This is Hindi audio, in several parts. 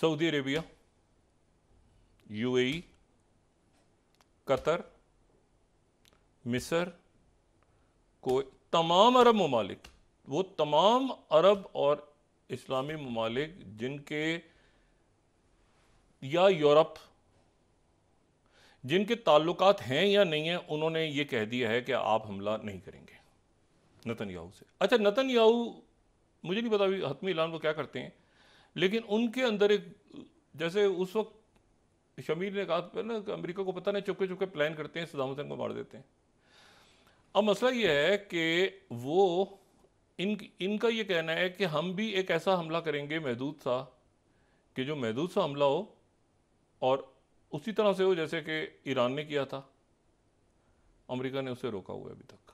सऊदी अरेबिया यूएई, कतर मिसर को तमाम अरब ममालिक वो तमाम अरब और इस्लामी ममालिक जिनके या यूरोप जिनके ताल्लुकात हैं या नहीं हैं उन्होंने ये कह दिया है कि आप हमला नहीं करेंगे नतन याहू से अच्छा नतन याहू मुझे नहीं पता अभी हतमी ऐलान वो क्या करते हैं लेकिन उनके अंदर एक जैसे उस वक्त शमीर ने कहा पहले अमेरिका को पता नहीं चुपके चुपके प्लान करते हैं सदाम हुसैन को मार देते हैं अब मसला यह है कि वो इन इनका ये कहना है कि हम भी एक ऐसा हमला करेंगे महदूद सा कि जो महदूद सा हमला हो और उसी तरह से हो जैसे कि ईरान ने किया था अमेरिका ने उसे रोका हुआ है अभी तक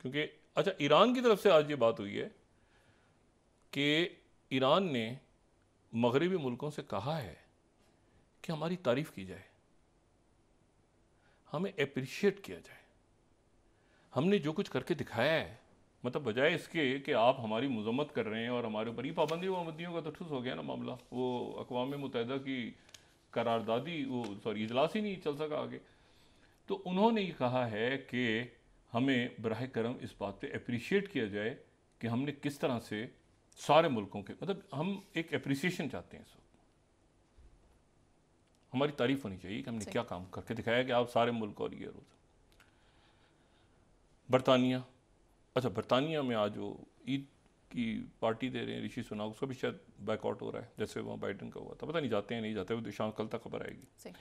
क्योंकि अच्छा ईरान की तरफ से आज ये बात हुई है कि ईरान ने मगरबी मुल्कों से कहा है कि हमारी तारीफ़ की जाए हमें अप्रिशिएट किया जाए हमने जो कुछ करके दिखाया है मतलब बजाय इसके कि आप हमारी मजम्मत कर रहे हैं और हमारे ऊपर ये पाबंदी वाबंदियों का तो ठूस हो गया ना मामला वो अकवा मुतहदा की करारदादी वो सॉरी इजलास ही नहीं चल सका आगे तो उन्होंने ये कहा है कि हमें बरह करम इस बात पे अप्रिशिएट किया जाए कि हमने किस तरह से सारे मुल्कों के मतलब हम एक अप्रिसिएशन चाहते हैं इस वक्त हमारी तारीफ होनी चाहिए कि हमने क्या काम करके दिखाया कि आप सारे मुल्क और ये रोज़ बरतानिया अच्छा बरतानिया में आज वो ईद की पार्टी दे रहे हैं ऋषि सुना उसका भी शायद बैकआउट हो रहा है जैसे वहाँ बाइडन का हुआ था पता नहीं जाते हैं नहीं जाते वो शाम कल तक खबर आएगी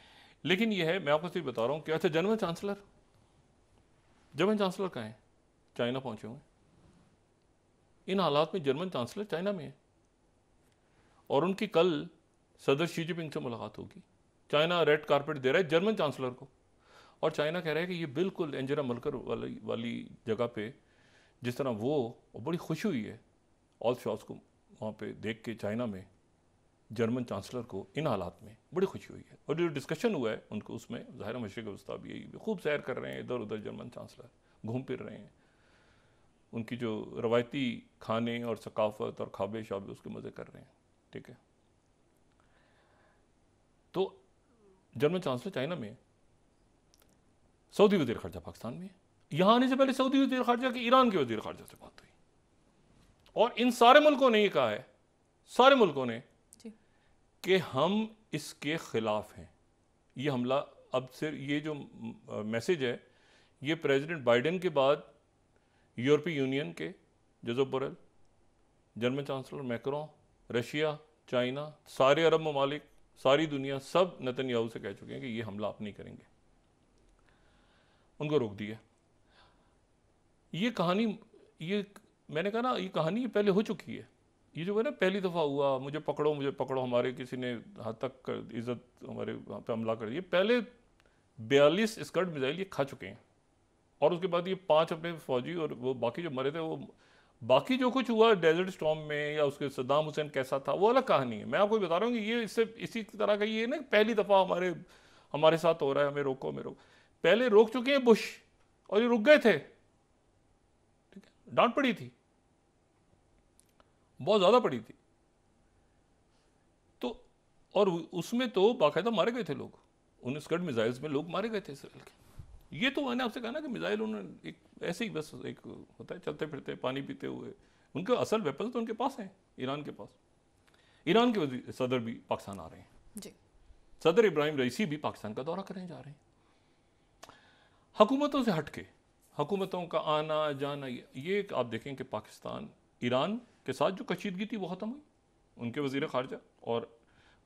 लेकिन ये है मैं आपको सिर्फ बता रहा हूँ कि अच्छा जर्मन चांसलर जर्मन चांसलर कहाँ हैं चाइना पहुँचे हुए हैं इन हालात में जर्मन चांसलर चाइना में है और उनकी कल सदर शी जिनपिंग से मुलाकात होगी चाइना रेड कारपेट दे रहा है जर्मन चांसलर को और चाइना कह रहा है कि ये बिल्कुल एंजरा मलकर वाली वाली जगह पे जिस तरह वो बड़ी खुशी हुई है ऑल शॉस को वहाँ पे देख के चाइना में जर्मन चांसलर को इन हालात में बड़ी खुशी हुई है और जो डिस्कशन हुआ है उनको उसमें ज़ाहिर मशरक वस्ता भी यही खूब सैर कर रहे हैं इधर उधर जर्मन चांसलर घूम फिर रहे हैं उनकी जो रवायती खाने और सकाफत और खाबे शाबे उसके मज़े कर रहे हैं ठीक है तो जर्मन चांसलर चाइना में सऊदी वजीर खारजा पाकिस्तान में यहाँ आने से पहले सऊदी वजीर खारजा की ईरान के वजीर खारजा से बात हुई और इन सारे मुल्कों ने ये कहा है सारे मुल्कों ने कि हम इसके ख़िलाफ़ हैं ये हमला अब से ये जो मैसेज है ये प्रेसिडेंट बाइडेन के बाद यूरोपीय यूनियन के जजब बरल German chancellor Macron Russia China सारे अरब ममालिक सारी दुनिया सब नतन याहू से कह चुके हैं कि ये हमला आप नहीं करेंगे उनको रोक दिया ये कहानी ये मैंने कहा ना ये कहानी पहले हो चुकी है ये जो है ना पहली दफ़ा हुआ मुझे पकड़ो मुझे पकड़ो हमारे किसी ने हद तक इज़्ज़त हमारे वहाँ पर हमला कर दिया पहले बयालीस स्कर्ट मिज़ाइल ये खा चुके हैं और उसके बाद ये पांच अपने फौजी और वो बाकी जो मरे थे वो बाकी जो कुछ हुआ डेजर्ट स्टॉम में या उसके सद्दाम हुसैन कैसा था वो अलग कहानी है मैं आपको बता रहा हूँ कि ये इससे इसी तरह का ये ना पहली दफ़ा हमारे हमारे साथ हो रहा है हमें रोको हमें रोको पहले रोक चुके हैं बुश और ये रुक गए थे ठीक है डांट पड़ी थी बहुत ज़्यादा पड़ी थी तो और उसमें तो बाकायदा मारे गए थे लोग उन स्कर्ड मिज़ाइल्स में लोग मारे गए थे इसराइल के ये तो मैंने आपसे कहा ना कि मिसाइल उन्होंने एक ऐसे ही बस एक होता है चलते फिरते पानी पीते हुए उनके असल वेपन तो उनके पास हैं ईरान के पास ईरान के सदर भी पाकिस्तान आ रहे हैं जी सदर इब्राहिम रईसी भी पाकिस्तान का दौरा करने जा रहे हैं हकूमतों से हट के का आना जाना ये, ये आप देखें कि पाकिस्तान ईरान के साथ जो कशीदगी थी वो ख़त्म हुई उनके वजीर खारजा और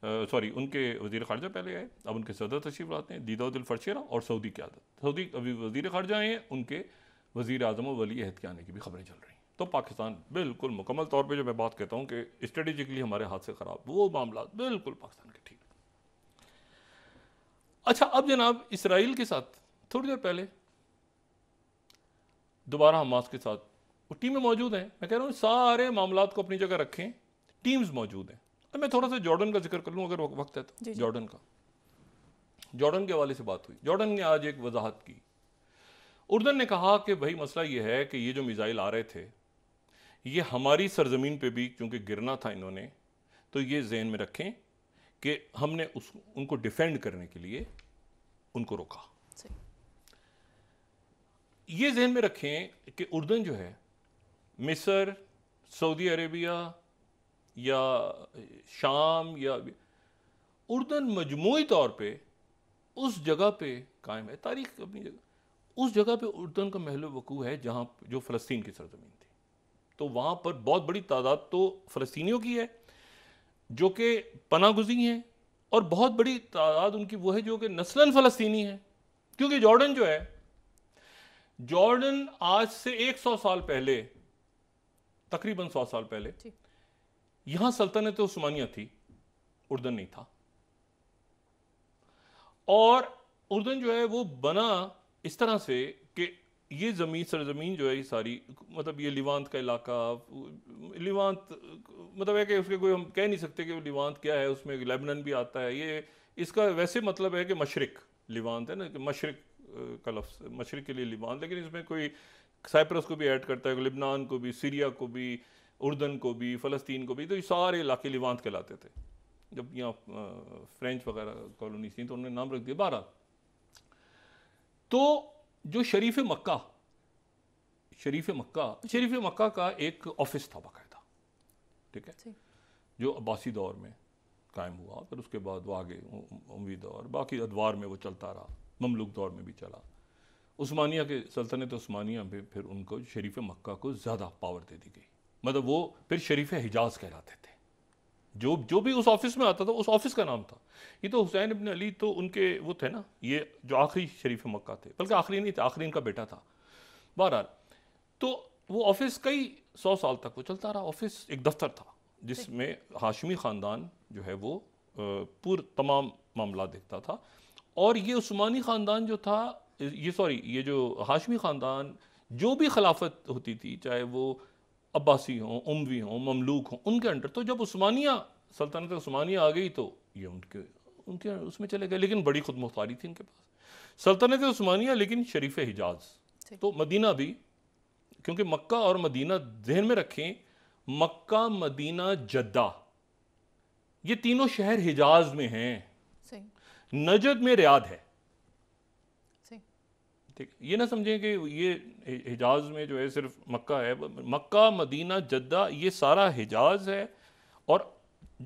सॉरी उनके वजीर खारजा पहले आए अब उनके सदर तशीफ लाते हैं दीदाउदिल फरशेरा और सऊदी की आदत सऊदी अभी वजीर खारजा आए हैं उनके वजीर अजम वली अहद के आने की भी खबरें चल रही हैं तो पाकिस्तान बिल्कुल मुकम्मल तौर पर जो मैं बात कहता हूँ कि स्ट्रेटिजिकली हमारे हाथ से ख़राब वो मामला बिल्कुल पाकिस्तान के ठीक अच्छा अब जनाब इसराइल के साथ थोड़ी देर पहले दोबारा हमास के साथ वो टीमें मौजूद हैं मैं कह रहा हूँ सारे मामला को अपनी जगह रखें टीम्स मौजूद हैं तो मैं थोड़ा सा जॉर्डन का जिक्र कर लूँ अगर वक्त है तो जॉर्डन का जॉर्डन के हवाले से बात हुई जॉर्डन ने आज एक वजाहत की उर्दन ने कहा कि भाई मसला ये है कि ये जो मिज़ाइल आ रहे थे ये हमारी सरजमीन पे भी क्योंकि गिरना था इन्होंने तो ये जहन में रखें कि हमने उस उनको डिफेंड करने के लिए उनको रोका ये जहन में रखें कि उर्दन जो है मिसर सऊदी अरेबिया या शाम या उर्दन मजमू तौर पर उस जगह पर कायम है तारीख अपनी जगह उस जगह पर उर्दन का महल वकू है जहाँ जो फ़लस्तीन की सरजमीन थी तो वहाँ पर बहुत बड़ी तादाद तो फ़लस्तियों की है जो कि पना गुजी हैं और बहुत बड़ी तादाद उनकी वो है जो कि नस्लन फ़लस्तनी है क्योंकि जॉर्डन जो है जॉर्डन आज से 100 साल पहले तकरीबन 100 साल पहले यहां सल्तनत तो उस्मानिया थी उर्दन नहीं था और उर्दन जो है वो बना इस तरह से कि ये ज़मीन सरजमीन जो है ये सारी मतलब ये लिवांत का इलाका लिवांत मतलब है कि उसके कोई हम कह नहीं सकते कि लिवांत क्या है उसमें लेबनन भी आता है ये इसका वैसे मतलब है कि मशरक लिवांत है ना कि मशरक का लफ्स मशरक के लिए लिवांत लेकिन इसमें कोई साइप्रस को भी ऐड करता है लिबनान को भी सीरिया को भी उर्दन को भी फ़लस्तीन को भी तो ये सारे इलाके लिवान कहलाते थे जब यहाँ फ्रेंच वगैरह कॉलोनीज थी तो उन्होंने नाम रख दिया बारह तो जो शरीफ मक्का शरीफ मक्का शरीफ मक्का का एक ऑफिस था बाकायदा ठीक है जो अब्बासी दौर में कायम हुआ फिर उसके बाद वो आगे उमवी दौर बाकी अदवार में वो चलता रहा ममलूक दौर में भी चला उस्मानिया के सल्तनत उस्मानिया में फिर उनको शरीफ मक्का को ज़्यादा पावर दे दी गई मतलब वो फिर शरीफ हिजाज कहलाते थे जो जो भी उस ऑफिस में आता था उस ऑफिस का नाम था ये तो हुसैन इबन अली तो उनके वो थे ना ये जो आखिरी शरीफ मक्का थे बल्कि आखिरी नहीं थे आखिरी इनका बेटा था बहरहाल तो वो ऑफिस कई सौ साल तक वो चलता रहा ऑफिस एक दफ्तर था जिसमें हाशमी ख़ानदान जो है वो पूर तमाम मामला देखता था और ये उस्मानी ख़ानदान जो था ये सॉरी ये जो हाशमी ख़ानदान जो भी खिलाफत होती थी चाहे वो अब्बासी हों उमवी हों ममलूक हों उनके अंडर तो जब उस्मानिया सल्तनत उस्मानिया आ गई तो ये उनके उनके उसमें चले गए लेकिन बड़ी खुद मुख्तारी थी इनके पास सल्तनत उस्मानिया लेकिन शरीफ हिजाज तो मदीना भी क्योंकि मक्का और मदीना जहन में रखें मक्का मदीना जद्दा ये तीनों शहर हिजाज में हैं नजद में रियाद है ठीक ये ना समझें कि ये हिजाज में जो है सिर्फ मक्का है मक्का मदीना जद्दा ये सारा हिजाज है और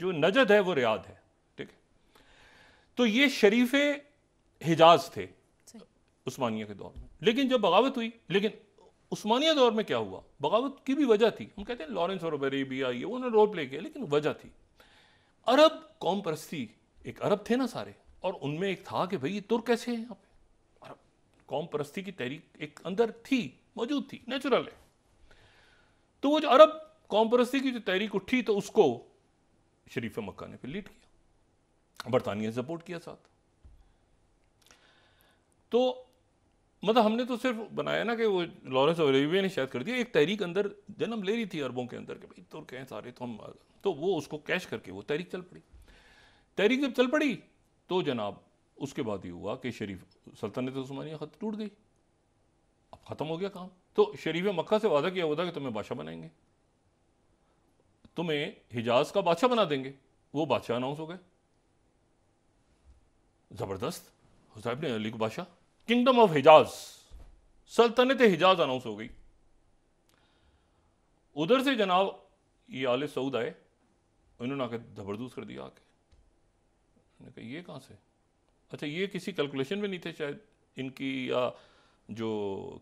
जो नजद है वो रियाद है ठीक है तो ये शरीफ हिजाज थे उस्मानिया के दौर में लेकिन जब बगावत हुई लेकिन उस्मानिया दौर में क्या हुआ बगावत की भी वजह थी हम कहते हैं लॉरेंस और अरेबिया ये उन्होंने रोल प्ले किया लेकिन वजह थी अरब कौम परस्ती एक अरब थे ना सारे और उनमें एक था कि भाई ये तुर्क कैसे हैं आप कौम परस्ती की तहरीक एक अंदर थी मौजूद थी नेचुरल है तो वो जो अरब कौम परस्ती की जो तहरीक उठी तो उसको शरीफ मक्का ने फिर लीड किया बरतानिया ने सपोर्ट किया साथ तो मतलब हमने तो सिर्फ बनाया ना कि वो लॉरेंस अरेबिया ने शायद कर दिया एक तहरीक अंदर जन्म ले रही थी अरबों के अंदर के भाई तो कहें सारे तो हम तो वो उसको कैश करके वो तहरीक चल पड़ी तहरीक जब चल पड़ी तो जनाब उसके बाद ये हुआ कि शरीफ सल्तनत तो उस्मानिया खत टूट गई अब ख़त्म हो गया काम तो शरीफ मक्का से वादा किया हुआ था कि तुम्हें बादशाह बनाएंगे तुम्हें हिजाज का बादशाह बना देंगे वो बादशाह अनाउंस हो गए ज़बरदस्त हुसैब ने अली को बादशाह किंगडम ऑफ हिजाज सल्तनत हिजाज अनाउंस हो गई उधर से जनाब ये आल सऊद आए उन्होंने आके जबरदस्त कर दिया आके कहा ये कहाँ से अच्छा ये किसी कैलकुलेशन में नहीं थे शायद इनकी या जो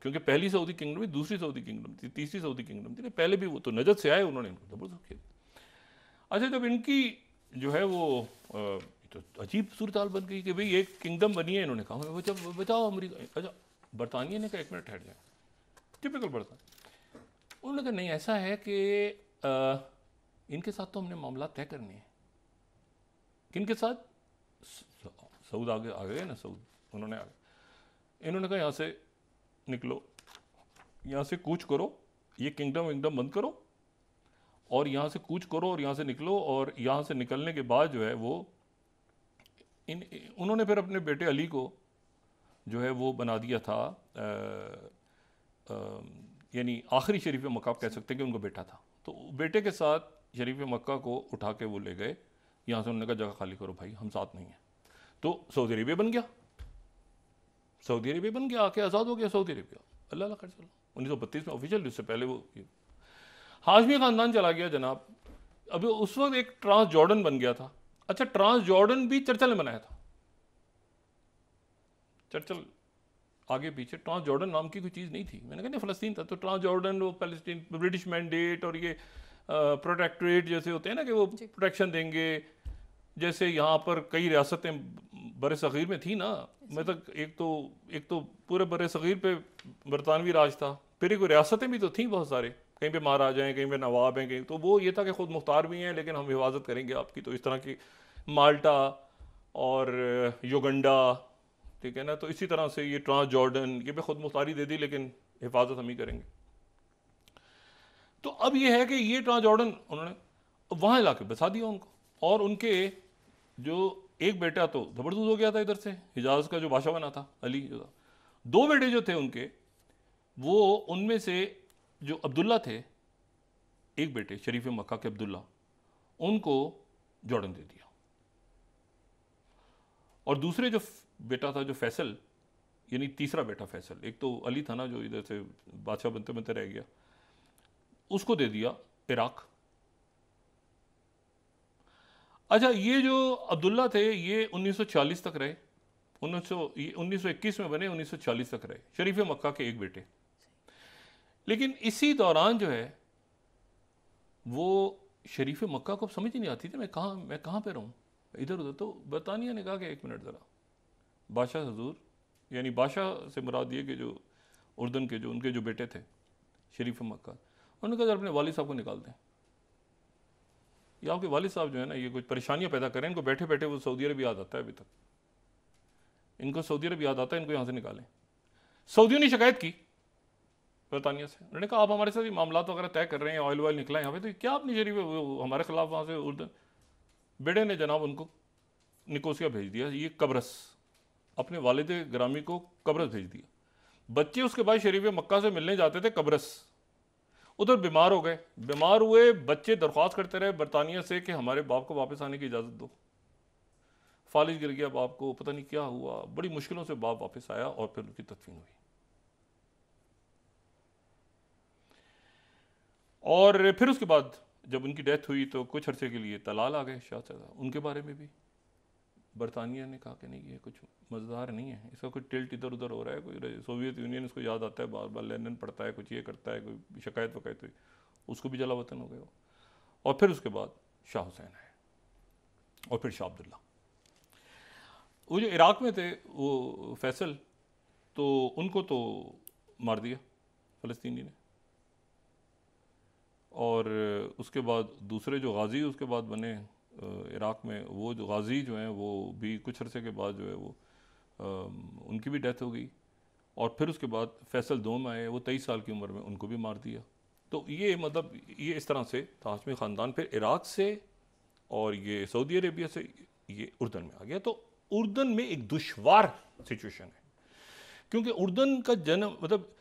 क्योंकि पहली सऊदी किंगडम थी दूसरी सऊदी किंगडम थी तीसरी सऊदी किंगडम थी पहले भी वो तो नजर से आए उन्होंने इनको जबरदस्त खेल अच्छा जब इनकी जो है वो आ, तो अजीब सूरत बन गई कि भाई एक किंगडम बनी है इन्होंने कहा जब बचाओ अमरीका अच्छा बरतानिया ने कहा एक मिनट ठहर जाए टिपिकल बरतान उन्होंने कहा नहीं ऐसा है कि इनके साथ तो हमने मामला तय करने हैं किन के साथ सऊद आगे आ गए ना सऊद उन्होंने गए इन्होंने कहा यहाँ से निकलो यहाँ से कूच करो ये किंगडम विंगडम बंद करो और यहाँ से कूच करो और यहाँ से निकलो और यहाँ से निकलने के बाद जो है वो इन उन्होंने फिर अपने बेटे अली को जो है वो बना दिया था यानी आखिरी शरीफ मक्का कह सकते हैं कि उनका बेटा था तो बेटे के साथ शरीफ मक्का को उठा के वो ले गए यहाँ से उन्होंने कहा जगह खाली करो भाई हम साथ नहीं हैं तो सऊदी अरेबिया बन गया सऊदी अरेबिया बन गया आके आज़ाद हो गया सऊदी अरेबिया अल्लाह कर चलो उन्नीस सौ बत्तीस में ऑफिशियल उससे पहले वो हाशमी ख़ानदान चला गया जनाब अभी उस वक्त एक ट्रांस जॉर्डन बन गया था अच्छा ट्रांस जॉर्डन भी चर्चल ने बनाया था चर्चल आगे पीछे ट्रांस जॉर्डन नाम की कोई चीज़ नहीं थी मैंने कहा नहीं फलस्तीन था तो ट्रांस जॉर्डन वो फलस्तीन ब्रिटिश मैंडेट और ये प्रोटेक्ट्रेट जैसे होते हैं ना कि वो प्रोटेक्शन देंगे जैसे यहाँ पर कई रियासतें बर सग़ीर में थी ना मैं तक तो एक तो एक तो पूरे बर सग़ीर पे बरतानवी राज था फिर एक रियासतें भी तो थी बहुत सारे कहीं पे महाराजा हैं कहीं पे नवाब हैं कहीं तो वो ये था कि खुद मुख्तार भी हैं लेकिन हम हिफाजत करेंगे आपकी तो इस तरह की माल्टा और योगंडा ठीक है ना तो इसी तरह से ये ट्रांस जॉर्डन ये भी खुद मुख्तारी दे दी लेकिन हिफाजत हम ही करेंगे तो अब ये है कि ये ट्रांस जॉर्डन उन्होंने वहाँ इलाके बसा दिया उनको और उनके जो एक बेटा तो जबरदस्त हो गया था इधर से हिजाज का जो बादशाह बना था अली जो था दो बेटे जो थे उनके वो उनमें से जो अब्दुल्ला थे एक बेटे शरीफ मक्का के अब्दुल्ला उनको जॉर्डन दे दिया और दूसरे जो बेटा था जो फैसल यानी तीसरा बेटा फैसल एक तो अली था ना जो इधर से बादशाह बनते बनते रह गया उसको दे दिया इराक़ अच्छा ये जो अब्दुल्ला थे ये 1940 तक रहे उन्नीस 1921 में बने 1940 तक रहे शरीफ मक्का के एक बेटे लेकिन इसी दौरान जो है वो शरीफ मक्का को समझ ही नहीं आती थी मैं कहाँ मैं कहाँ पे रहूँ इधर उधर तो बरतानिया ने कहा कि एक मिनट ज़रा बादशाह हजूर यानी बादशाह से मुराद दिए कि जो उर्दन के जो उनके जो बेटे थे शरीफ मक्का उन्होंने कहा अपने वाली साहब को निकाल दें ये आपके वालिद साहब जो है ना ये कुछ परेशानियाँ पैदा करें इनको बैठे बैठे वो सऊदी अरब याद आता है अभी तक इनको सऊदी अरब याद आता है इनको यहाँ से निकालें सऊदियों ने शिकायत की बरतानिया से उन्होंने कहा आप हमारे साथ मामला वगैरह तो तय कर रहे हैं ऑयल वॉयल निकला यहाँ पे तो क्या आप निजरी हमारे खिलाफ वहाँ से उर्दन बेड़े ने जनाब उनको निकोसिया भेज दिया ये कब्रस अपने वालद ग्रामी को कब्रस भेज दिया बच्चे उसके बाद शरीफ मक्का से मिलने जाते थे कब्रस उधर बीमार हो गए बीमार हुए बच्चे दरख्वास्त करते रहे बरतानिया से कि हमारे बाप को वापस आने की इजाज़त दो फालिज गिर गया बाप को पता नहीं क्या हुआ बड़ी मुश्किलों से बाप वापस आया और फिर उनकी तदफीन हुई और फिर उसके बाद जब उनकी डेथ हुई तो कुछ अरसे के लिए तलाल आ गए शाह उनके बारे में भी बरतानिया ने कहा कि नहीं ये कुछ मज़ेदार नहीं है इसका कोई टिल्ट इधर उधर हो रहा है कोई सोवियत यूनियन इसको याद आता है बार बार लेनन पड़ता है कुछ ये करता है कोई शिकायत वकायत हुई उसको भी जला वतन हो गया और फिर उसके बाद शाह हुसैन आए और फिर शाह अब्दुल्ला वो जो इराक़ में थे वो फैसल तो उनको तो मार दिया फ़लस्तीनी ने और उसके बाद दूसरे जो गाजी उसके बाद बने इराक़ में वो जो गाजी जो हैं वो भी कुछ अरसे के बाद जो है वो आ, उनकी भी डेथ हो गई और फिर उसके बाद फैसल दो में आए वो तेईस साल की उम्र में उनको भी मार दिया तो ये मतलब ये इस तरह से हाशमी ख़ानदान फिर इराक़ से और ये सऊदी अरेबिया से ये उर्दन में आ गया तो उर्दन में एक दुशवार सिचुएशन है क्योंकि उर्दन का जन्म मतलब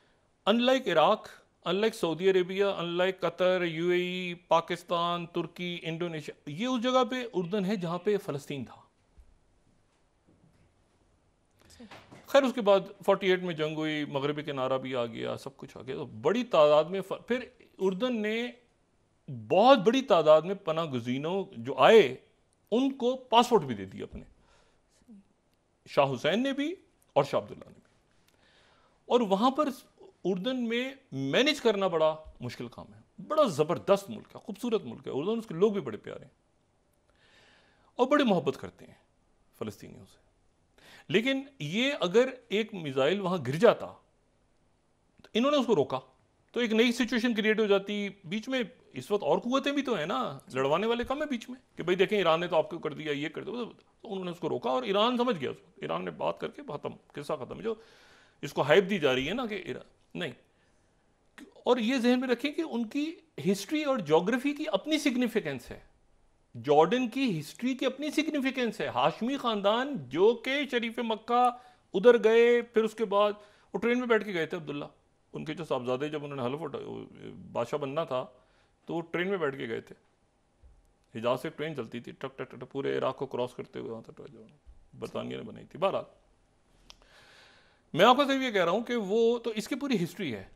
unlike Iraq unlike Saudi Arabia unlike Qatar UAE Pakistan तुर्की इंडोनेशिया ये उस जगह पे उर्दन है जहां पे फ़लस्तीन था खैर उसके बाद 48 में जंग हुई मगरबी किनारा भी आ गया सब कुछ आ गया तो बड़ी तादाद में फिर उर्दन ने बहुत बड़ी तादाद में पना गुजीनों जो आए उनको पासपोर्ट भी दे दिया अपने शाह हुसैन ने भी और शाह अब्दुल्ला ने भी और वहां पर उर्दन में मैनेज करना बड़ा मुश्किल काम है बड़ा ज़बरदस्त मुल्क है खूबसूरत मुल्क है उर्दन उसके लोग भी बड़े प्यारे हैं और बड़े मोहब्बत करते हैं फ़लस्तीनियों से लेकिन ये अगर एक मिज़ाइल वहाँ गिर जाता तो इन्होंने उसको रोका तो एक नई सिचुएशन क्रिएट हो जाती बीच में इस वक्त और कुतें भी तो हैं ना लड़वाने वाले कम है बीच में कि भाई देखें ईरान ने तो आपको कर दिया ये कर दिया तो उन्होंने उसको रोका और ईरान समझ गया उसको ईरान ने बात करके खत्म किस्सा खत्म जो इसको हाइप दी जा रही है ना कि ईरान नहीं और ये जहन में रखें कि उनकी हिस्ट्री और जोग्राफी की अपनी सिग्निफिकेंस है जॉर्डन की हिस्ट्री की अपनी सिग्निफिकेंस है हाशमी ख़ानदान जो कि शरीफ मक्का उधर गए फिर उसके बाद वो ट्रेन में बैठ के गए थे अब्दुल्ला उनके जो साहबजादे जब उन्होंने हलफ उठा बादशाह बनना था तो वो ट्रेन में बैठ के गए थे हिजाज से ट्रेन चलती थी टक टक टक पूरे इराक को क्रॉस करते हुए वहाँ तक बरतानिया ने बनाई थी बहरहाल मैं आपको सिर्फ ये कह रहा हूँ कि वो तो इसकी पूरी हिस्ट्री है